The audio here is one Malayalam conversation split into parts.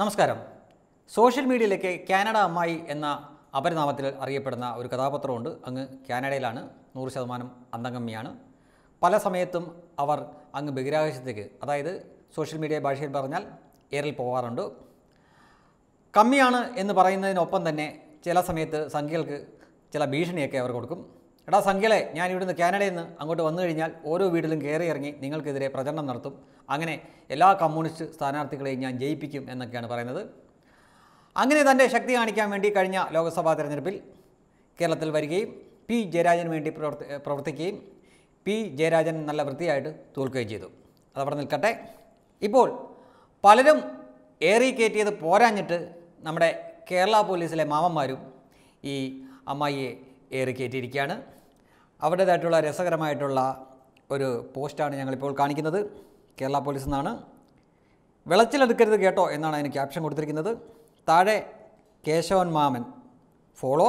നമസ്കാരം സോഷ്യൽ മീഡിയയിലേക്ക് കാനഡ അമ്മായി എന്ന അപരനാമത്തിൽ അറിയപ്പെടുന്ന ഒരു കഥാപാത്രമുണ്ട് അങ്ങ് കാനഡയിലാണ് നൂറ് ശതമാനം അന്തംഗമ്മിയാണ് പല സമയത്തും അവർ അങ്ങ് ബഹിരാകാശത്തേക്ക് അതായത് സോഷ്യൽ മീഡിയ ഭാഷയിൽ പറഞ്ഞാൽ ഏറിൽ പോകാറുണ്ട് കമ്മിയാണ് എന്ന് പറയുന്നതിനൊപ്പം തന്നെ ചില സമയത്ത് സംഖ്യകൾക്ക് ചില ഭീഷണിയൊക്കെ അവർ കൊടുക്കും എടാ സംഖ്യകളെ ഞാൻ ഇവിടുന്ന് കാനഡയിൽ നിന്ന് അങ്ങോട്ട് വന്നു കഴിഞ്ഞാൽ ഓരോ വീട്ടിലും കയറി ഇറങ്ങി നിങ്ങൾക്കെതിരെ പ്രചരണം നടത്തും അങ്ങനെ എല്ലാ കമ്മ്യൂണിസ്റ്റ് സ്ഥാനാർത്ഥികളെയും ഞാൻ ജയിപ്പിക്കും എന്നൊക്കെയാണ് പറയുന്നത് അങ്ങനെ തൻ്റെ ശക്തി കാണിക്കാൻ വേണ്ടി കഴിഞ്ഞ ലോക്സഭാ തെരഞ്ഞെടുപ്പിൽ കേരളത്തിൽ വരികയും പി ജയരാജന് വേണ്ടി പ്രവർത്തി പ്രവർത്തിക്കുകയും പി ജയരാജൻ നല്ല വൃത്തിയായിട്ട് തോൽക്കുകയും ചെയ്തു അതവിടെ നിൽക്കട്ടെ ഇപ്പോൾ പലരും ഏറി കയറ്റിയത് പോരാഞ്ഞിട്ട് നമ്മുടെ കേരള പോലീസിലെ മാമന്മാരും ഈ അമ്മായിയെ ഏറി കയറ്റിയിരിക്കുകയാണ് അവരുടേതായിട്ടുള്ള രസകരമായിട്ടുള്ള ഒരു പോസ്റ്റാണ് ഞങ്ങളിപ്പോൾ കാണിക്കുന്നത് കേരള പോലീസിൽ നിന്നാണ് വിളച്ചിലെടുക്കരുത് കേട്ടോ എന്നാണ് അതിന് ക്യാപ്ഷൻ കൊടുത്തിരിക്കുന്നത് താഴെ കേശവൻ മാമൻ ഫോളോ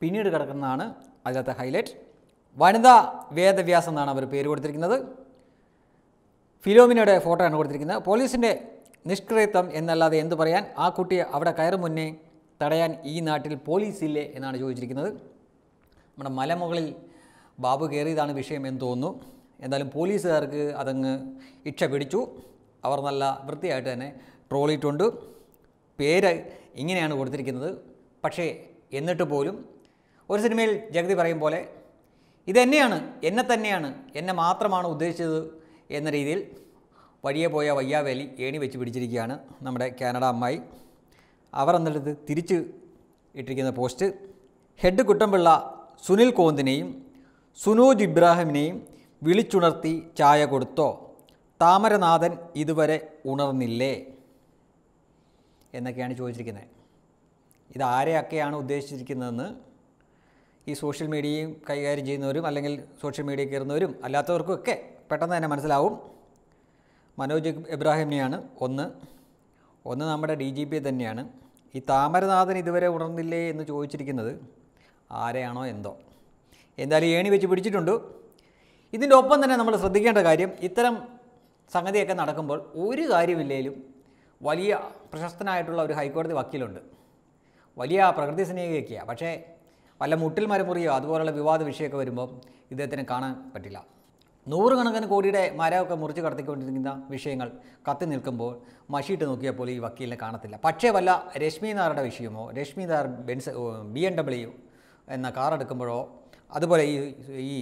പിന്നീട് കിടക്കുന്നതാണ് അതിനകത്തെ ഹൈലൈറ്റ് വനിതാ വേദവ്യാസം എന്നാണ് അവർ പേര് കൊടുത്തിരിക്കുന്നത് ഫിലോമിനയുടെ ഫോട്ടോയാണ് കൊടുത്തിരിക്കുന്നത് പോലീസിൻ്റെ നിഷ്ക്രിയത്വം എന്നല്ലാതെ എന്തു പറയാൻ ആ കുട്ടിയെ അവിടെ കയറും മുന്നേ തടയാൻ ഈ നാട്ടിൽ പോലീസില്ലേ എന്നാണ് ചോദിച്ചിരിക്കുന്നത് നമ്മുടെ മലമുകളിൽ ബാബു കയറിയതാണ് വിഷയം എന്ന് തോന്നുന്നു എന്തായാലും പോലീസുകാർക്ക് അതങ്ങ് ഇച്ഛ പിടിച്ചു അവർ നല്ല വൃത്തിയായിട്ട് തന്നെ ട്രോളിയിട്ടുണ്ട് പേര് ഇങ്ങനെയാണ് കൊടുത്തിരിക്കുന്നത് പക്ഷേ എന്നിട്ട് പോലും ഒരു സിനിമയിൽ ജഗതി പറയും പോലെ ഇത് തന്നെയാണ് എന്നെ തന്നെയാണ് എന്നെ മാത്രമാണ് ഉദ്ദേശിച്ചത് എന്ന രീതിയിൽ വഴിയെ പോയ വയ്യാവേലി ഏണി വെച്ച് പിടിച്ചിരിക്കുകയാണ് നമ്മുടെ കാനഡ അമ്മായി അവർ എന്നിട്ട് തിരിച്ച് ഇട്ടിരിക്കുന്ന പോസ്റ്റ് ഹെഡ് കുട്ടമ്പിള്ള സുനിൽ കോന്തിനെയും സുനൂജ് ഇബ്രാഹിമിനെയും വിളിച്ചുണർത്തി ചായ കൊടുത്തോ താമരനാഥൻ ഇതുവരെ ഉണർന്നില്ലേ എന്നൊക്കെയാണ് ചോദിച്ചിരിക്കുന്നത് ഇതാരെയൊക്കെയാണ് ഉദ്ദേശിച്ചിരിക്കുന്നതെന്ന് ഈ സോഷ്യൽ മീഡിയയും കൈകാര്യം ചെയ്യുന്നവരും അല്ലെങ്കിൽ സോഷ്യൽ മീഡിയ കയറുന്നവരും അല്ലാത്തവർക്കൊക്കെ പെട്ടെന്ന് തന്നെ മനസ്സിലാവും മനോജ് ഇബ്രാഹിമിനെയാണ് ഒന്ന് ഒന്ന് നമ്മുടെ ഡി ജി പി തന്നെയാണ് ഈ താമരനാഥൻ ഇതുവരെ ഉണർന്നില്ലേ എന്ന് ചോദിച്ചിരിക്കുന്നത് ആരെയാണോ എന്തോ എന്തായാലും ഏണി വെച്ച് പിടിച്ചിട്ടുണ്ട് ഇതിൻ്റെ ഒപ്പം തന്നെ നമ്മൾ ശ്രദ്ധിക്കേണ്ട കാര്യം ഇത്തരം സംഗതിയൊക്കെ നടക്കുമ്പോൾ ഒരു കാര്യമില്ലെങ്കിലും വലിയ പ്രശസ്തനായിട്ടുള്ള ഒരു ഹൈക്കോടതി വക്കീലുണ്ട് വലിയ പ്രകൃതി സ്നേഹിയൊക്കെയാണ് പക്ഷേ വല്ല മുട്ടിൽ മരമുറിയോ അതുപോലുള്ള വിവാദ വിഷയമൊക്കെ വരുമ്പോൾ ഇദ്ദേഹത്തിന് കാണാൻ പറ്റില്ല നൂറുകണക്കിന് കോടിയുടെ മരമൊക്കെ മുറിച്ച് കടത്തിക്കൊണ്ടിരിക്കുന്ന വിഷയങ്ങൾ കത്തി നിൽക്കുമ്പോൾ മഷിയിട്ട് നോക്കിയപ്പോൾ ഈ വക്കീലിനെ കാണത്തില്ല പക്ഷേ വല്ല രശ്മി വിഷയമോ Rashmi Nair Benz B M W എന്ന കാർ എടുക്കുമ്പോഴോ അതുപോലെ ഈ ഈ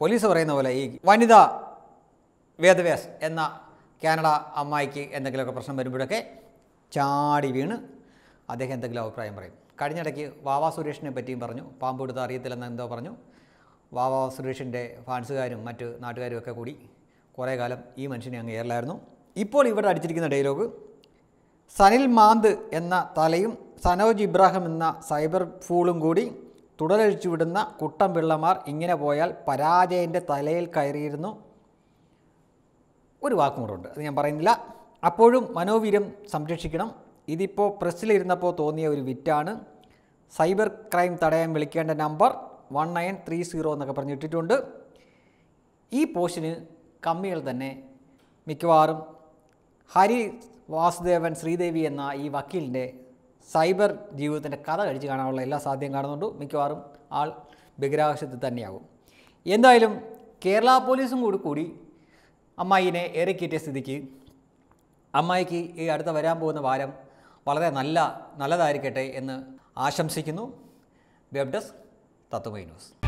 പോലീസ് പറയുന്ന പോലെ ഈ വനിതാ വേദവ്യാസ് എന്ന കാനഡ അമ്മായിക്ക് എന്തെങ്കിലുമൊക്കെ പ്രശ്നം വരുമ്പോഴൊക്കെ ചാടി വീണ് അദ്ദേഹം എന്തെങ്കിലും അഭിപ്രായം പറയും കഴിഞ്ഞിടയ്ക്ക് വാവാ സുരേഷിനെ പറ്റിയും പറഞ്ഞു പാമ്പ് കൊടുത്ത് അറിയത്തില്ലെന്ന് എന്തോ പറഞ്ഞു വാവാ സുരേഷിൻ്റെ ഫാൻസുകാരും മറ്റ് നാട്ടുകാരും ഒക്കെ കൂടി കുറേ കാലം ഈ മനുഷ്യനെ അങ്ങ് ഏറലായിരുന്നു ഇപ്പോൾ ഇവിടെ അടിച്ചിരിക്കുന്ന ഡയലോഗ് സനിൽ മാന്ത് എന്ന തലയും സനോജ് ഇബ്രാഹിം എന്ന സൈബർ ഫൂളും കൂടി തുടരഴിച്ചു വിടുന്ന കുട്ടം പിള്ളമാർ ഇങ്ങനെ പോയാൽ പരാജയൻ്റെ തലയിൽ കയറിയിരുന്നു ഒരു വാക്കും ഉണ്ട് അത് ഞാൻ പറയുന്നില്ല അപ്പോഴും മനോവീര്യം സംരക്ഷിക്കണം ഇതിപ്പോൾ പ്രസ്സിലിരുന്നപ്പോൾ തോന്നിയ ഒരു വിറ്റാണ് സൈബർ ക്രൈം തടയാൻ വിളിക്കേണ്ട number one nine three zero എന്നൊക്കെ പറഞ്ഞിട്ടിട്ടുണ്ട് ഈ പോസ്റ്റിന് കമ്മികൾ തന്നെ മിക്കവാറും ഹരി വാസുദേവൻ ശ്രീദേവി എന്ന ഈ വക്കീലിൻ്റെ സൈബർ ജീവിതത്തിൻ്റെ കഥ കഴിച്ച് കാണാനുള്ള എല്ലാ സാധ്യം കാണുന്നുണ്ട് മിക്കവാറും ആൾ ബഹിരാകാശത്ത് തന്നെയാകും എന്തായാലും കേരള പോലീസും കൂടി കൂടി അമ്മായിനെ ഏറിക്കിറ്റിയ സ്ഥിതിക്ക് അമ്മായിക്ക് ഈ അടുത്ത വരാൻ പോകുന്ന വാരം വളരെ നല്ല നല്ലതായിരിക്കട്ടെ എന്ന് ആശംസിക്കുന്നു വെബ് ഡെസ്ക് തത്വമൈ ന്യൂസ്